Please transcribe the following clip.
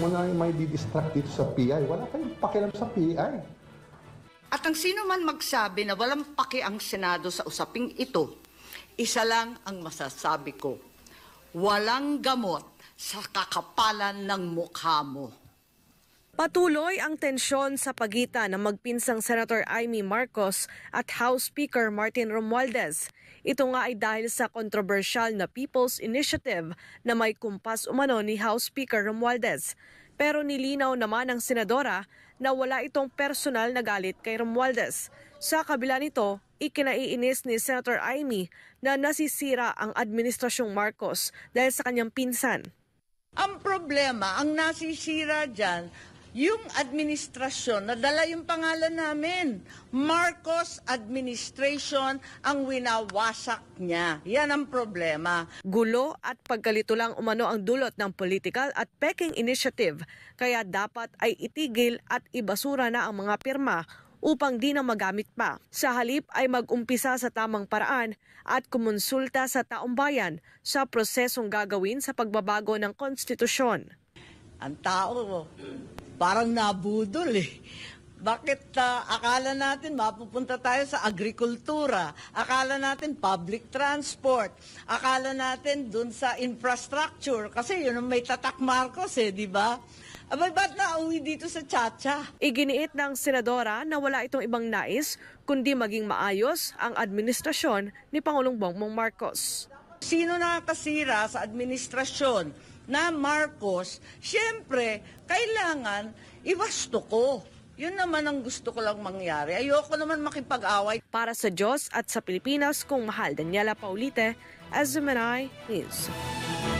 mo mga may didistract dito sa PI. Wala kayong pakialam sa PI. At ang sino man magsabi na walang paki ang Senado sa usaping ito, isa lang ang masasabi ko. Walang gamot sa kakapalan ng mukha mo. Patuloy ang tensyon sa pagitan ng magpinsang Senator Amy Marcos at House Speaker Martin Romualdez. Ito nga ay dahil sa kontrobersyal na People's Initiative na may kumpas umano ni House Speaker Romualdez. Pero nilinaw naman ng senadora na wala itong personal na galit kay Romualdez. Sa kabila nito, ikinaiinis ni Senator Amy na nasisira ang administrasyong Marcos dahil sa kanyang pinsan. Ang problema, ang nasisira dyan, yung administrasyon, nadala yung pangalan namin, Marcos Administration ang winawasak niya. Yan ang problema. Gulo at pagkalito lang umano ang dulot ng political at peking initiative. Kaya dapat ay itigil at ibasura na ang mga pirma upang di na magamit pa. Sa halip ay mag-umpisa sa tamang paraan at kumonsulta sa taong bayan sa prosesong gagawin sa pagbabago ng konstitusyon. Ang tao, parang nabudol eh. Bakit uh, akala natin mapupunta tayo sa agrikultura? Akala natin public transport? Akala natin dun sa infrastructure? Kasi yun ang may tatak Marcos eh, di ba? Abay, ba't nauwi dito sa Chacha? Iginiit ng senadora na wala itong ibang nais kundi maging maayos ang administrasyon ni Pangulong Bongbong Marcos. Sino na nakakasira sa administrasyon na Marcos, syempre, kailangan iwasto ko. Yun naman ang gusto ko lang mangyari. Ayoko naman makipag-away. Para sa Diyos at sa Pilipinas, kung mahal Daniela Paulite, Azumanay News.